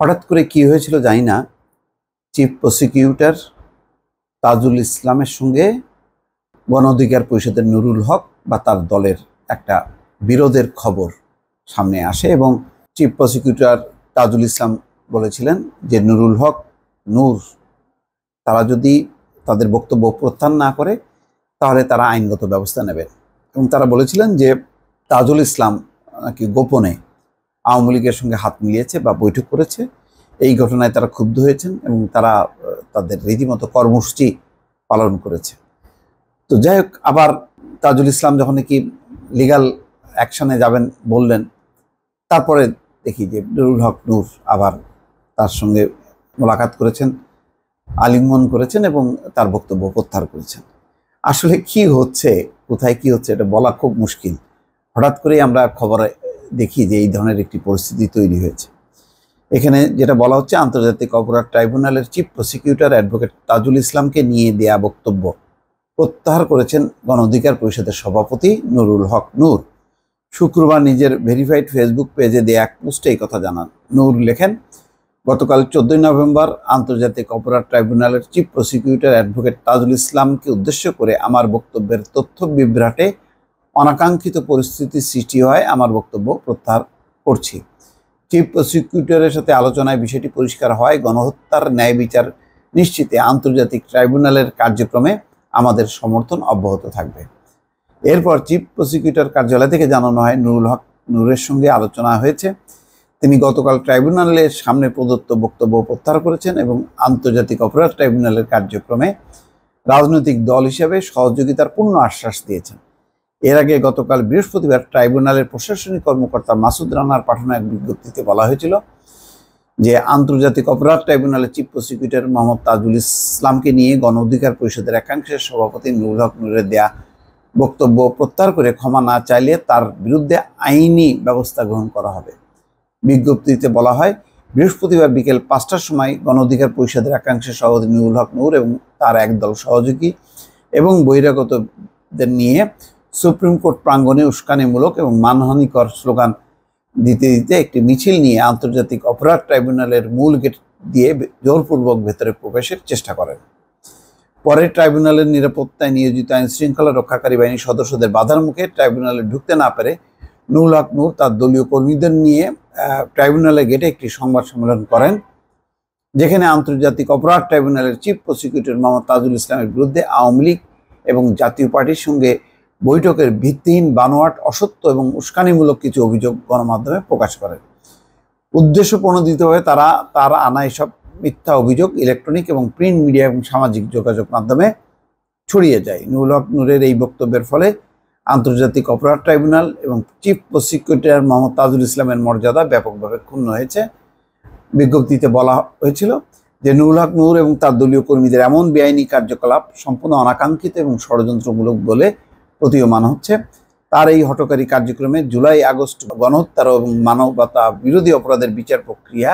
হঠাৎ করে কি হয়েছিল জানি না চিফ প্রসিকিউটর তাজুল ইসলামের সঙ্গে গণ অধিকার পরিষদের নুরুল হক বা তার দলের একটা বিরোধের খবর সামনে আসে এবং চিফ প্রসিকিউটর তাজুল ইসলাম বলেছিলেন যে নুরুল হক নূর তারা যদি তাদের বক্তব্য প্রত্যাহার না করে তাহলে তারা আইনগত ব্যবস্থা নেবেন এবং তারা বলেছিলেন যে তাজুল ইসলাম নাকি গোপনে আওয়ামী লীগের সঙ্গে হাত মিলিয়েছে বা বৈঠক করেছে এই ঘটনায় তারা ক্ষুব্ধ হয়েছেন এবং তারা তাদের রীতিমতো কর্মসূচি পালন করেছে তো যাই হোক আবার তাজুল ইসলাম যখন নাকি লিগাল অ্যাকশানে যাবেন বললেন তারপরে দেখি যে নুরুল হক নূর আবার তার সঙ্গে মোলাকাত করেছেন আলিঙ্গন করেছেন এবং তার বক্তব্য প্রত্যাহার করেছেন আসলে কি হচ্ছে কোথায় কি হচ্ছে এটা বলা খুব মুশকিল হঠাৎ করেই আমরা খবরে দেখি যে এই ধরনের একটি পরিস্থিতি তৈরি হয়েছে এখানে যেটা বলা হচ্ছে আন্তর্জাতিক অপরাধ ট্রাইব্যুনালের চিফ প্রসিকিউটর অ্যাডভোকেট তাজুল ইসলামকে নিয়ে দেয়া বক্তব্য প্রত্যাহার করেছেন গণ অধিকার পরিষদের সভাপতি নুরুল হক নূর শুক্রবার নিজের ভেরিফাইড ফেসবুক পেজে দেয়া এক পোস্টে এই কথা জানান নূর লেখেন গতকাল চোদ্দই নভেম্বর আন্তর্জাতিক অপরাধ ট্রাইব্যুনালের চিফ প্রসিকিউটর অ্যাডভোকেট তাজুল ইসলামকে উদ্দেশ্য করে আমার বক্তব্যের তথ্য বিভ্রাটে অনাকাঙ্ক্ষিত পরিস্থিতি সৃষ্টি হয় আমার বক্তব্য প্রত্যাহার করছি চিফ প্রসিকিউটরের সাথে আলোচনায় বিষয়টি পরিষ্কার হয় গণহত্যার ন্যায় বিচার নিশ্চিতে আন্তর্জাতিক ট্রাইব্যুনালের কার্যক্রমে আমাদের সমর্থন অব্যাহত থাকবে এরপর চিফ প্রসিকিউটর কার্যালয় থেকে জানানো হয় নুরুল হক নুরের সঙ্গে আলোচনা হয়েছে তিনি গতকাল ট্রাইব্যুনালের সামনে প্রদত্ত বক্তব্য প্রত্যাহার করেছেন এবং আন্তর্জাতিক অপরাধ ট্রাইব্যুনালের কার্যক্রমে রাজনৈতিক দল হিসেবে সহযোগিতার পূর্ণ আশ্বাস দিয়েছেন এর আগে গতকাল বৃহস্পতিবার ট্রাইব্যুনালের প্রশাসনিক কর্মকর্তা মাসুদ রানার পাঠানো এক বিজ্ঞপ্তিতে বলা হয়েছিল যে আন্তর্জাতিক অপরাধ ট্রাইব্যুনালের চিফ প্রসিকিউটর মোহাম্মদ তাজুল ইসলামকে নিয়ে গণ অধিকার পরিষদের একাংশের সভাপতি নুরুল হক নুরের দেয়া বক্তব্য প্রত্যাহার করে ক্ষমা না চাইলে তার বিরুদ্ধে আইনি ব্যবস্থা গ্রহণ করা হবে বিজ্ঞপ্তিতে বলা হয় বৃহস্পতিবার বিকেল পাঁচটার সময় গণ অধিকার পরিষদের একাংশের সভাপতি নুরুল হক নূর এবং তার একদল সহযোগী এবং বহিরাগতদের নিয়ে সুপ্রিম কোর্ট প্রাঙ্গণে উস্কানিমূলক এবং মানহানিকর স্লোগান দিতে দিতে একটি মিছিল নিয়ে আন্তর্জাতিক অপরাধ ট্রাইব্যুনালের মূল গেট দিয়ে জোরপূর্বক ভেতরে প্রবেশের চেষ্টা করেন পরে ট্রাইব্যুনালের নিরাপত্তায় নিয়োজিত আইন শৃঙ্খলা রক্ষাকারী বাহিনীর সদস্যদের বাধার মুখে ট্রাইব্যুনালে ঢুকতে না পেরে নুর হক নূর তার দলীয় কর্মীদের নিয়ে ট্রাইব্যুনালের গেটে একটি সংবাদ সম্মেলন করেন যেখানে আন্তর্জাতিক অপরাধ ট্রাইব্যুনালের চিফ প্রসিকিউটর মোহাম্মদ তাজুল ইসলামের বিরুদ্ধে আওয়ামী লীগ এবং জাতীয় পার্টির সঙ্গে বৈঠকের ভিত্তিহীন বানোয়াট অসত্য এবং উস্কানিমূলক কিছু অভিযোগ গণমাধ্যমে প্রকাশ করে উদ্দেশ্য হয়ে তারা তার আনা এসব মিথ্যা অভিযোগ ইলেকট্রনিক এবং প্রিন্ট মিডিয়া এবং সামাজিক যোগাযোগ মাধ্যমে ছড়িয়ে যায় নুরুল হক নূরের এই বক্তব্যের ফলে আন্তর্জাতিক অপরাধ ট্রাইব্যুনাল এবং চিফ প্রসিকিউটর মোহাম্মদ তাজুল ইসলামের মর্যাদা ব্যাপকভাবে ক্ষুণ্ণ হয়েছে বিজ্ঞপ্তিতে বলা হয়েছিল যে নুরুল হক নূর এবং তার দলীয় কর্মীদের এমন বেআইনি কার্যকলাপ সম্পূর্ণ অনাকাঙ্ক্ষিত এবং ষড়যন্ত্রমূলক বলে প্রতীয়মান হচ্ছে তার এই হটকারী কার্যক্রমে জুলাই আগস্ট গণহত্যার এবং মানবতা বিরোধী অপরাধের বিচার প্রক্রিয়া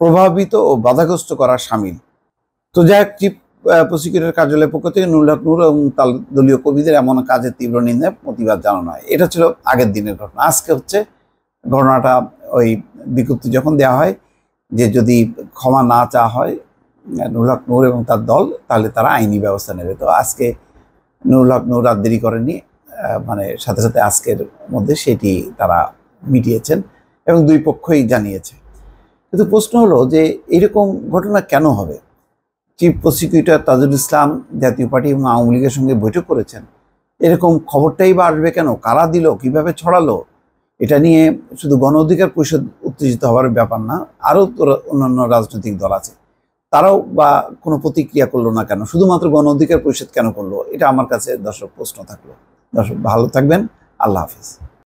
প্রভাবিত ও বাধাগ্রস্ত করা সামিল তো যাই হোক চিফ প্রসিকিউটর কার্যালয়ের পক্ষ থেকে নুরুল হক নুর এবং তাল দলীয় কবিদের এমন কাজের তীব্র নিন্দা প্রতিবাদ জানানো হয় এটা ছিল আগের দিনের ঘটনা আজকে হচ্ছে ঘটনাটা ওই বিজ্ঞপ্তি যখন দেওয়া হয় যে যদি ক্ষমা না চাওয়া হয় নুরুল নূর এবং তার দল তাহলে তারা আইনি ব্যবস্থা নেবে তো আজকে নুরুল নৌরাত দেরি করেনি মানে সাথে সাথে আজকের মধ্যে সেটি তারা মিটিয়েছেন এবং দুই পক্ষই জানিয়েছে কিন্তু প্রশ্ন হলো যে এরকম ঘটনা কেন হবে চিফ প্রসিকিউটর তাজুল ইসলাম জাতীয় পার্টি এবং আওয়ামী লীগের সঙ্গে বৈঠক করেছেন এরকম খবরটাই বা আসবে কেন কারা দিল কিভাবে ছড়ালো এটা নিয়ে শুধু গণ অধিকার পরিষদ উত্তেজিত হওয়ার ব্যাপার না আরও অন্যান্য রাজনৈতিক দল আছে তারাও বা কোনো প্রতিক্রিয়া করলো না কেন শুধুমাত্র গণ অধিকার পরিষদ কেন করলো এটা আমার কাছে দর্শক প্রশ্ন থাকলো দর্শক ভালো থাকবেন আল্লাহ হাফিজ